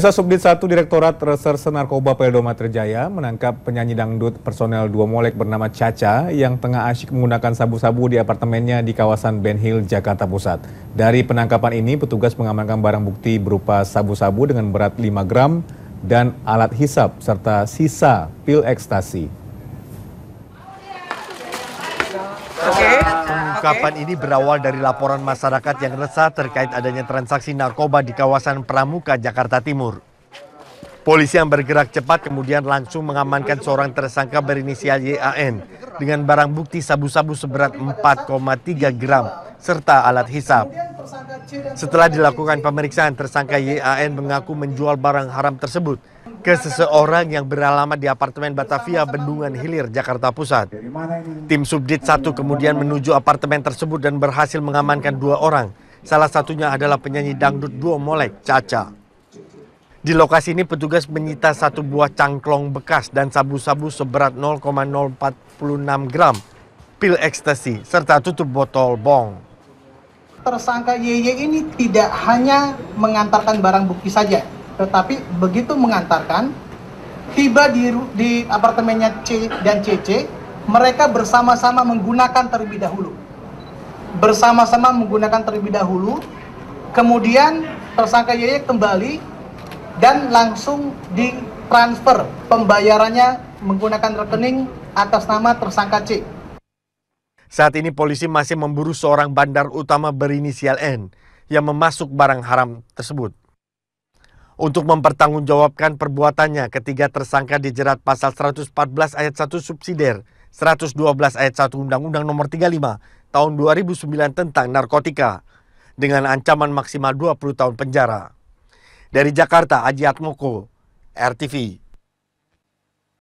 Bisa Subdit 1 Direktorat Reserse Narkoba Polda Metro Jaya menangkap penyanyi dangdut personel dua molek bernama Caca yang tengah asyik menggunakan sabu-sabu di apartemennya di kawasan Ben Hill, Jakarta Pusat. Dari penangkapan ini, petugas mengamankan barang bukti berupa sabu-sabu dengan berat 5 gram dan alat hisap serta sisa pil ekstasi. Oke. Okay. Ungkapan okay. ini berawal dari laporan masyarakat yang resah terkait adanya transaksi narkoba di kawasan Pramuka, Jakarta Timur. Polisi yang bergerak cepat kemudian langsung mengamankan seorang tersangka berinisial YAN dengan barang bukti sabu-sabu seberat 4,3 gram serta alat hisap. Setelah dilakukan pemeriksaan, tersangka YAN mengaku menjual barang haram tersebut ke seseorang yang beralamat di apartemen Batavia, Bendungan Hilir, Jakarta Pusat. Tim Subdit 1 kemudian menuju apartemen tersebut dan berhasil mengamankan dua orang. Salah satunya adalah penyanyi dangdut duo Molek, Caca. Di lokasi ini petugas menyita satu buah cangklong bekas dan sabu-sabu seberat 0,046 gram, pil ekstasi, serta tutup botol bong tersangka YY ini tidak hanya mengantarkan barang bukti saja, tetapi begitu mengantarkan, tiba di, di apartemennya C dan CC, mereka bersama-sama menggunakan terlebih dahulu. Bersama-sama menggunakan terlebih dahulu, kemudian tersangka YY kembali dan langsung ditransfer pembayarannya menggunakan rekening atas nama tersangka C saat ini polisi masih memburu seorang bandar utama berinisial N yang memasuk barang haram tersebut. Untuk mempertanggungjawabkan perbuatannya, ketiga tersangka dijerat pasal 114 ayat 1 subsidiar 112 ayat 1 Undang-Undang Nomor 35 tahun 2009 tentang narkotika dengan ancaman maksimal 20 tahun penjara. Dari Jakarta, Aji Atmoko, RTV.